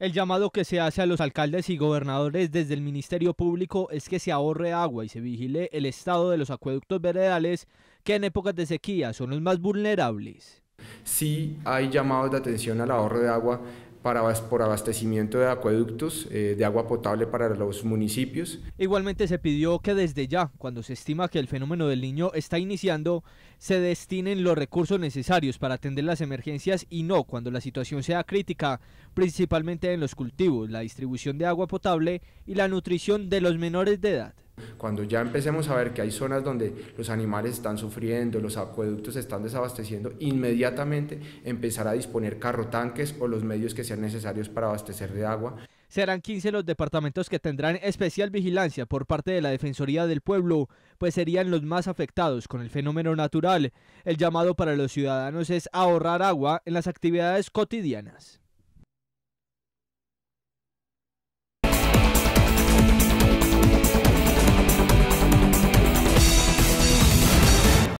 El llamado que se hace a los alcaldes y gobernadores desde el Ministerio Público es que se ahorre agua y se vigile el estado de los acueductos veredales que en épocas de sequía son los más vulnerables. Sí hay llamados de atención al ahorro de agua para, por abastecimiento de acueductos eh, de agua potable para los municipios. Igualmente se pidió que desde ya, cuando se estima que el fenómeno del niño está iniciando, se destinen los recursos necesarios para atender las emergencias y no cuando la situación sea crítica, principalmente en los cultivos, la distribución de agua potable y la nutrición de los menores de edad. Cuando ya empecemos a ver que hay zonas donde los animales están sufriendo, los acueductos están desabasteciendo, inmediatamente empezará a disponer tanques o los medios que sean necesarios para abastecer de agua. Serán 15 los departamentos que tendrán especial vigilancia por parte de la Defensoría del Pueblo, pues serían los más afectados con el fenómeno natural. El llamado para los ciudadanos es ahorrar agua en las actividades cotidianas.